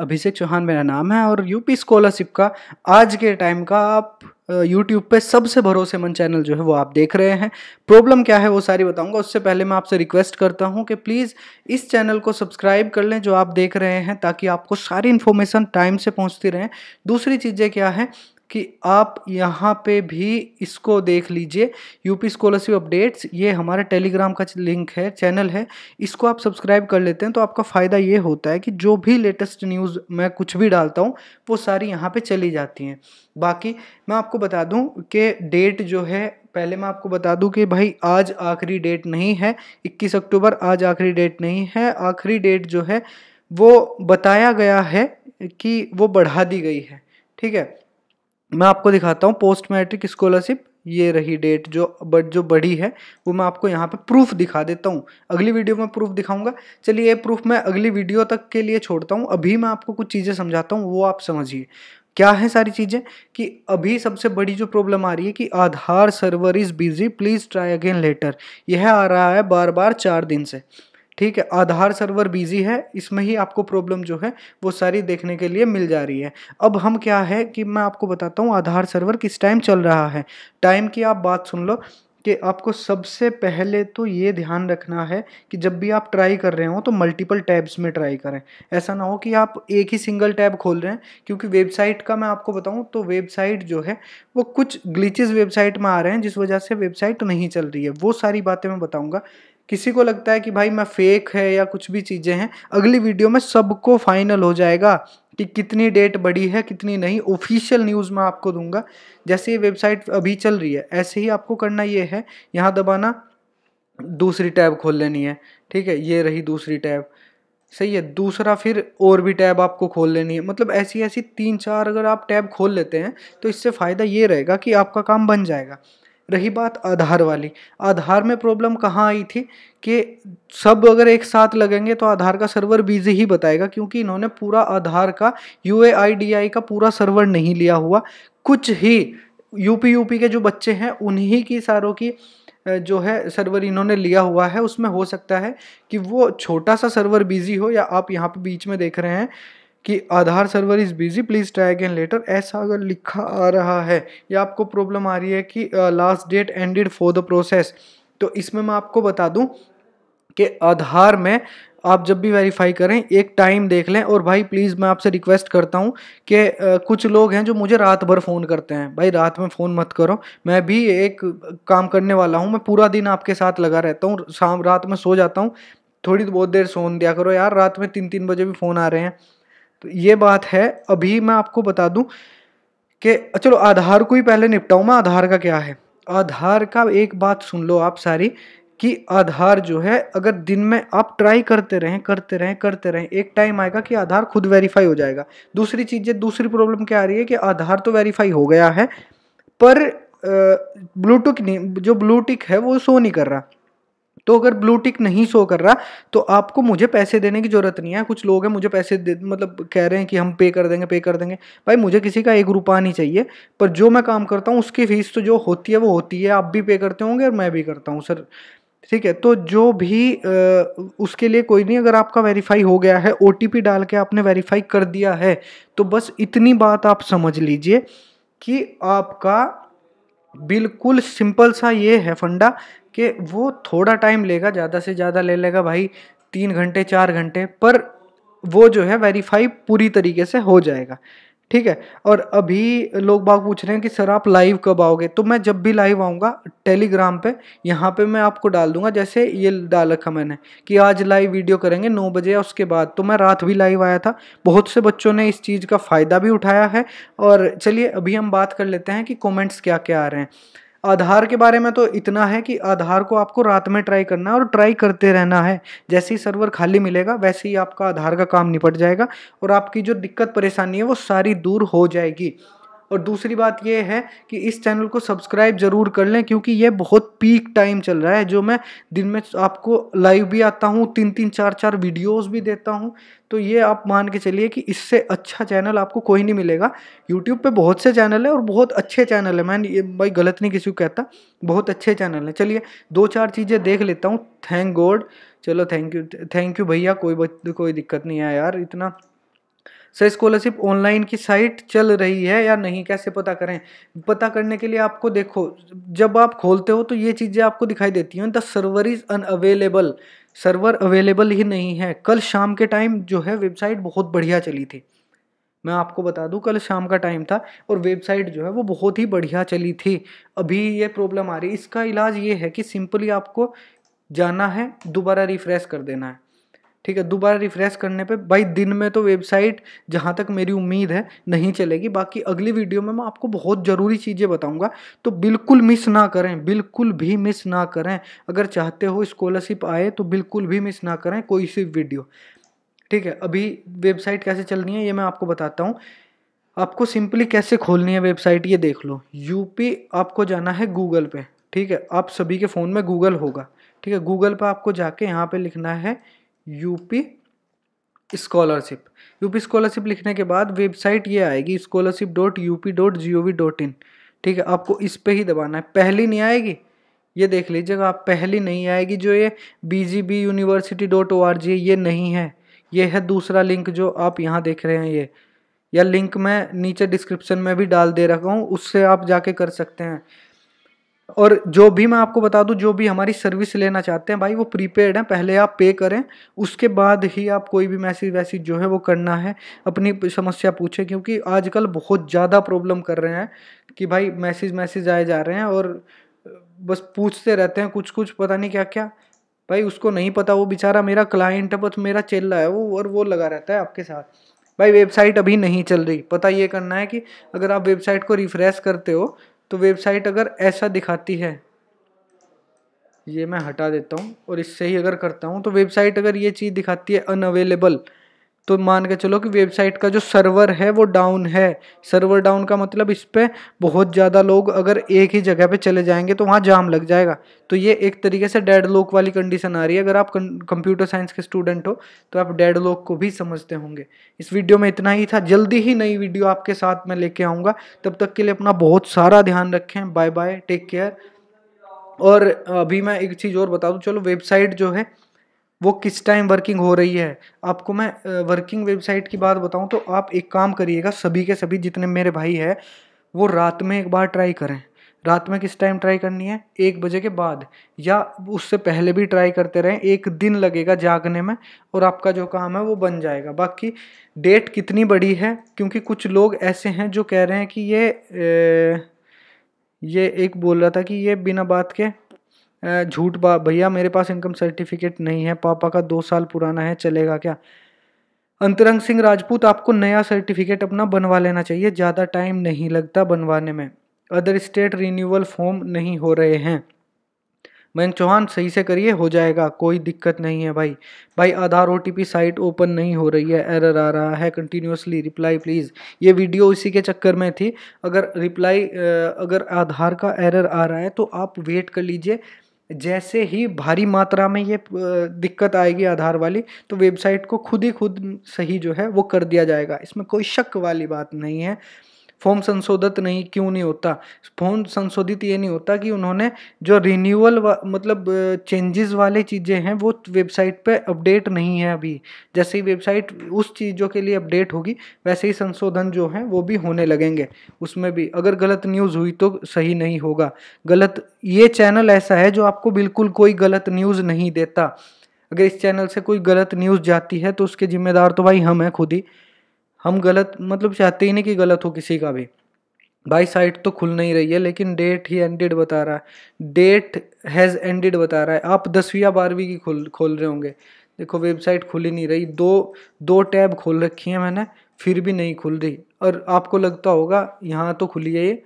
अभिषेक चौहान मेरा नाम है और यूपी स्कॉलरशिप का आज के टाइम का आप यूट्यूब पे सबसे भरोसेमंद चैनल जो है वो आप देख रहे हैं प्रॉब्लम क्या है वो सारी बताऊंगा उससे पहले मैं आपसे रिक्वेस्ट करता हूं कि प्लीज़ इस चैनल को सब्सक्राइब कर लें जो आप देख रहे हैं ताकि आपको सारी इन्फॉर्मेशन टाइम से पहुंचती रहें दूसरी चीज़ें क्या है कि आप यहाँ पे भी इसको देख लीजिए यूपी स्कॉलरशिप अपडेट्स ये हमारे टेलीग्राम का लिंक है चैनल है इसको आप सब्सक्राइब कर लेते हैं तो आपका फ़ायदा ये होता है कि जो भी लेटेस्ट न्यूज़ मैं कुछ भी डालता हूँ वो सारी यहाँ पे चली जाती हैं बाकी मैं आपको बता दूँ कि डेट जो है पहले मैं आपको बता दूं कि भाई आज आखिरी डेट नहीं है 21 अक्टूबर आज आखिरी डेट नहीं है आखिरी डेट जो है वो बताया गया है कि वो बढ़ा दी गई है ठीक है मैं आपको दिखाता हूँ पोस्ट मैट्रिक स्कॉलरशिप ये रही डेट जो बट जो बड़ी है वो मैं आपको यहाँ पे प्रूफ दिखा देता हूँ अगली वीडियो में प्रूफ दिखाऊंगा चलिए ये प्रूफ मैं अगली वीडियो तक के लिए छोड़ता हूँ अभी मैं आपको कुछ चीज़ें समझाता हूँ वो आप समझिए क्या है सारी चीज़ें कि अभी सबसे बड़ी जो प्रॉब्लम आ रही है कि Aadhaar server is busy please try again later यह आ रहा है बार बार चार दिन से ठीक है आधार सर्वर बिजी है इसमें ही आपको प्रॉब्लम जो है वो सारी देखने के लिए मिल जा रही है अब हम क्या है कि मैं आपको बताता हूँ आधार सर्वर किस टाइम चल रहा है टाइम की आप बात सुन लो कि आपको सबसे पहले तो ये ध्यान रखना है कि जब भी आप ट्राई कर रहे हो तो मल्टीपल टैब्स में ट्राई करें ऐसा ना हो कि आप एक ही सिंगल टैब खोल रहे हैं क्योंकि वेबसाइट का मैं आपको बताऊं तो वेबसाइट जो है वो कुछ ग्लिचेस वेबसाइट में आ रहे हैं जिस वजह से वेबसाइट नहीं चल रही है वो सारी बातें मैं बताऊँगा किसी को लगता है कि भाई मैं फेक है या कुछ भी चीज़ें हैं अगली वीडियो में सबको फाइनल हो जाएगा कि कितनी डेट बढ़ी है कितनी नहीं ऑफिशियल न्यूज़ मैं आपको दूंगा जैसे ये वेबसाइट अभी चल रही है ऐसे ही आपको करना ये है यहाँ दबाना दूसरी टैब खोल लेनी है ठीक है ये रही दूसरी टैब सही है दूसरा फिर और भी टैब आपको खोल लेनी है मतलब ऐसी ऐसी तीन चार अगर आप टैब खोल लेते हैं तो इससे फ़ायदा ये रहेगा कि आपका काम बन जाएगा रही बात आधार वाली आधार में प्रॉब्लम कहाँ आई थी कि सब अगर एक साथ लगेंगे तो आधार का सर्वर बिजी ही बताएगा क्योंकि इन्होंने पूरा आधार का यू का पूरा सर्वर नहीं लिया हुआ कुछ ही यूपी यूपी के जो बच्चे हैं उन्हीं की सारों की जो है सर्वर इन्होंने लिया हुआ है उसमें हो सकता है कि वो छोटा सा सर्वर बिजी हो या आप यहाँ पे बीच में देख रहे हैं कि Aadhaar server is busy please try again later ऐसा अगर लिखा आ रहा है या आपको प्रॉब्लम आ रही है कि last date ended for the process तो इसमें मैं आपको बता दूं कि आधार में आप जब भी वेरीफाई करें एक टाइम देख लें और भाई प्लीज़ मैं आपसे रिक्वेस्ट करता हूँ कि कुछ लोग हैं जो मुझे रात भर फ़ोन करते हैं भाई रात में फ़ोन मत करो मैं भी एक काम करने वाला हूँ मैं पूरा दिन आपके साथ लगा रहता हूँ शाम रात में सो जाता हूँ थोड़ी बहुत देर सोन दिया करो यार रात में तीन तीन बजे भी फ़ोन आ रहे हैं तो ये बात है अभी मैं आपको बता दूं कि चलो आधार को ही पहले निपटाऊं मैं आधार का क्या है आधार का एक बात सुन लो आप सारी कि आधार जो है अगर दिन में आप ट्राई करते रहें करते रहें करते रहें एक टाइम आएगा कि आधार खुद वेरीफाई हो जाएगा दूसरी चीज़ें दूसरी प्रॉब्लम क्या आ रही है कि आधार तो वेरीफाई हो गया है पर ब्लूटूथ नहीं जो ब्लूटिक है वो शो नहीं कर रहा तो अगर ब्लू टिक नहीं शो कर रहा तो आपको मुझे पैसे देने की ज़रूरत नहीं है कुछ लोग हैं मुझे पैसे दे मतलब कह रहे हैं कि हम पे कर देंगे पे कर देंगे भाई मुझे किसी का एक रुपया नहीं चाहिए पर जो मैं काम करता हूँ उसकी फ़ीस तो जो होती है वो होती है आप भी पे करते होंगे और मैं भी करता हूँ सर ठीक है तो जो भी आ, उसके लिए कोई नहीं अगर आपका वेरीफाई हो गया है ओ डाल के आपने वेरीफाई कर दिया है तो बस इतनी बात आप समझ लीजिए कि आपका बिल्कुल सिंपल सा ये है फंडा कि वो थोड़ा टाइम लेगा ज़्यादा से ज़्यादा ले लेगा भाई तीन घंटे चार घंटे पर वो जो है वेरीफाई पूरी तरीके से हो जाएगा ठीक है और अभी लोग बाग पूछ रहे हैं कि सर आप लाइव कब आओगे तो मैं जब भी लाइव आऊँगा टेलीग्राम पे यहाँ पे मैं आपको डाल दूंगा जैसे ये डाल रखा मैंने कि आज लाइव वीडियो करेंगे नौ बजे या उसके बाद तो मैं रात भी लाइव आया था बहुत से बच्चों ने इस चीज़ का फ़ायदा भी उठाया है और चलिए अभी हम बात कर लेते हैं कि कॉमेंट्स क्या क्या आ रहे हैं आधार के बारे में तो इतना है कि आधार को आपको रात में ट्राई करना है और ट्राई करते रहना है जैसे ही सर्वर खाली मिलेगा वैसे ही आपका आधार का काम निपट जाएगा और आपकी जो दिक्कत परेशानी है वो सारी दूर हो जाएगी और दूसरी बात यह है कि इस चैनल को सब्सक्राइब ज़रूर कर लें क्योंकि ये बहुत पीक टाइम चल रहा है जो मैं दिन में आपको लाइव भी आता हूँ तीन तीन चार चार वीडियोस भी देता हूँ तो ये आप मान के चलिए कि इससे अच्छा चैनल आपको कोई नहीं मिलेगा यूट्यूब पे बहुत से चैनल है और बहुत अच्छे चैनल हैं मैं ये भाई गलत नहीं किसी को कहता बहुत अच्छे चैनल हैं चलिए दो चार चीज़ें देख लेता हूँ थैंक गॉड चलो थैंक यू थैंक यू भैया कोई कोई दिक्कत नहीं है यार इतना सर स्कॉलरशिप ऑनलाइन की साइट चल रही है या नहीं कैसे पता करें पता करने के लिए आपको देखो जब आप खोलते हो तो ये चीज़ें आपको दिखाई देती हैं the server is unavailable server available ही नहीं है कल शाम के टाइम जो है वेबसाइट बहुत बढ़िया चली थी मैं आपको बता दूं कल शाम का टाइम था और वेबसाइट जो है वो बहुत ही बढ़िया चली थी अभी ये प्रॉब्लम आ रही इसका इलाज ये है कि सिंपली आपको जाना है दोबारा रिफ्रेश कर देना है ठीक है दोबारा रिफ्रेश करने पे भाई दिन में तो वेबसाइट जहाँ तक मेरी उम्मीद है नहीं चलेगी बाकी अगली वीडियो में मैं आपको बहुत ज़रूरी चीज़ें बताऊँगा तो बिल्कुल मिस ना करें बिल्कुल भी मिस ना करें अगर चाहते हो स्कॉलरशिप आए तो बिल्कुल भी मिस ना करें कोई सी वीडियो ठीक है अभी वेबसाइट कैसे चलनी है ये मैं आपको बताता हूँ आपको सिंपली कैसे खोलनी है वेबसाइट ये देख लो यूपी आपको जाना है गूगल पे ठीक है आप सभी के फ़ोन में गूगल होगा ठीक है गूगल पर आपको जाके यहाँ पे लिखना है यूपी स्कॉलरशिप यूपी स्कॉलरशिप लिखने के बाद वेबसाइट ये आएगी scholarship dot UP dot G O V dot in ठीक है आपको इस पर ही दबाना है पहली नहीं आएगी ये देख लीजिएगा आप पहली नहीं आएगी जो ये B G B university dot O R G ये नहीं है ये है दूसरा लिंक जो आप यहाँ देख रहे हैं ये या लिंक मैं नीचे डिस्क्रिप्शन में भी डाल दे रखा हूँ उससे आप जाके कर सकते हैं और जो भी मैं आपको बता दूं जो भी हमारी सर्विस लेना चाहते हैं भाई वो प्रीपेड है पहले आप पे करें उसके बाद ही आप कोई भी मैसेज वैसेज जो है वो करना है अपनी समस्या पूछें क्योंकि आजकल बहुत ज़्यादा प्रॉब्लम कर रहे हैं कि भाई मैसेज मैसेज आए जा रहे हैं और बस पूछते रहते हैं कुछ कुछ पता नहीं क्या क्या भाई उसको नहीं पता वो बेचारा मेरा क्लाइंट है बस मेरा चल रहा है वो और वो लगा रहता है आपके साथ भाई वेबसाइट अभी नहीं चल रही पता ये करना है कि अगर आप वेबसाइट को रिफ्रेश करते हो तो वेबसाइट अगर ऐसा दिखाती है ये मैं हटा देता हूँ और इससे ही अगर करता हूँ तो वेबसाइट अगर ये चीज़ दिखाती है अनअवेलेबल तो मान के चलो कि वेबसाइट का जो सर्वर है वो डाउन है सर्वर डाउन का मतलब इस पर बहुत ज़्यादा लोग अगर एक ही जगह पे चले जाएंगे तो वहाँ जाम लग जाएगा तो ये एक तरीके से डेड लॉक वाली कंडीशन आ रही है अगर आप कंप्यूटर साइंस के स्टूडेंट हो तो आप डेड लॉक को भी समझते होंगे इस वीडियो में इतना ही था जल्दी ही नई वीडियो आपके साथ में लेके आऊँगा तब तक के लिए अपना बहुत सारा ध्यान रखें बाय बाय टेक केयर और अभी मैं एक चीज़ और बता दूँ चलो वेबसाइट जो है वो किस टाइम वर्किंग हो रही है आपको मैं वर्किंग वेबसाइट की बात बताऊं तो आप एक काम करिएगा सभी के सभी जितने मेरे भाई हैं वो रात में एक बार ट्राई करें रात में किस टाइम ट्राई करनी है एक बजे के बाद या उससे पहले भी ट्राई करते रहें एक दिन लगेगा जागने में और आपका जो काम है वो बन जाएगा बाकी डेट कितनी बड़ी है क्योंकि कुछ लोग ऐसे हैं जो कह रहे हैं कि ये ए, ये एक बोल रहा था कि ये बिना बात के झूठ बा भैया मेरे पास इनकम सर्टिफिकेट नहीं है पापा का दो साल पुराना है चलेगा क्या अंतरंग सिंह राजपूत आपको नया सर्टिफिकेट अपना बनवा लेना चाहिए ज़्यादा टाइम नहीं लगता बनवाने में अदर स्टेट रिन्यूअल फॉर्म नहीं हो रहे हैं मैं चौहान सही से करिए हो जाएगा कोई दिक्कत नहीं है भाई भाई आधार ओ साइट ओपन नहीं हो रही है एरर आ रहा है कंटिन्यूसली रिप्लाई प्लीज़ ये वीडियो इसी के चक्कर में थी अगर रिप्लाई अगर आधार का एरर आ रहा है तो आप वेट कर लीजिए जैसे ही भारी मात्रा में ये दिक्कत आएगी आधार वाली तो वेबसाइट को खुद ही खुद सही जो है वो कर दिया जाएगा इसमें कोई शक वाली बात नहीं है फॉर्म संशोधित नहीं क्यों नहीं होता फॉर्म संशोधित ये नहीं होता कि उन्होंने जो रिन्यूअल मतलब चेंजेस वाले चीज़ें हैं वो वेबसाइट पे अपडेट नहीं है अभी जैसे ही वेबसाइट उस चीज़ों के लिए अपडेट होगी वैसे ही संशोधन जो हैं वो भी होने लगेंगे उसमें भी अगर गलत न्यूज़ हुई तो सही नहीं होगा गलत ये चैनल ऐसा है जो आपको बिल्कुल कोई गलत न्यूज़ नहीं देता अगर इस चैनल से कोई गलत न्यूज़ जाती है तो उसके जिम्मेदार तो भाई हम हैं खुद ही हम गलत मतलब चाहते ही नहीं कि गलत हो किसी का भी भाई साइट तो खुल नहीं रही है लेकिन डेट ही एंडेड बता रहा है डेट हैज़ एंडेड बता रहा है आप दसवीं या बारहवीं की खोल खोल रहे होंगे देखो वेबसाइट खुल ही नहीं रही दो दो टैब खोल रखी है मैंने फिर भी नहीं खुल रही और आपको लगता होगा यहाँ तो खुली है ये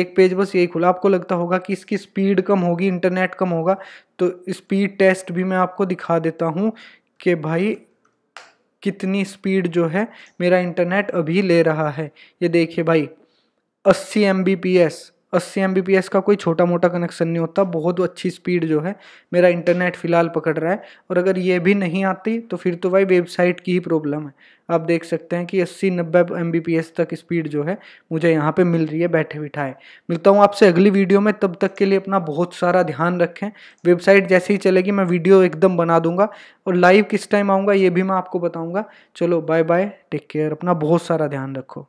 एक पेज बस यही खुला आपको लगता होगा कि इसकी स्पीड कम होगी इंटरनेट कम होगा तो स्पीड टेस्ट भी मैं आपको दिखा देता हूँ कि भाई कितनी स्पीड जो है मेरा इंटरनेट अभी ले रहा है ये देखिए भाई अस्सी एम बी पी एस अस्सी एम का कोई छोटा मोटा कनेक्शन नहीं होता बहुत अच्छी स्पीड जो है मेरा इंटरनेट फ़िलहाल पकड़ रहा है और अगर ये भी नहीं आती तो फिर तो भाई वेबसाइट की ही प्रॉब्लम है आप देख सकते हैं कि अस्सी नब्बे एम तक स्पीड जो है मुझे यहाँ पे मिल रही है बैठे बिठाए मिलता हूँ आपसे अगली वीडियो में तब तक के लिए अपना बहुत सारा ध्यान रखें वेबसाइट जैसे ही चलेगी मैं वीडियो एकदम बना दूंगा और लाइव किस टाइम आऊँगा ये भी मैं आपको बताऊँगा चलो बाय बाय टेक केयर अपना बहुत सारा ध्यान रखो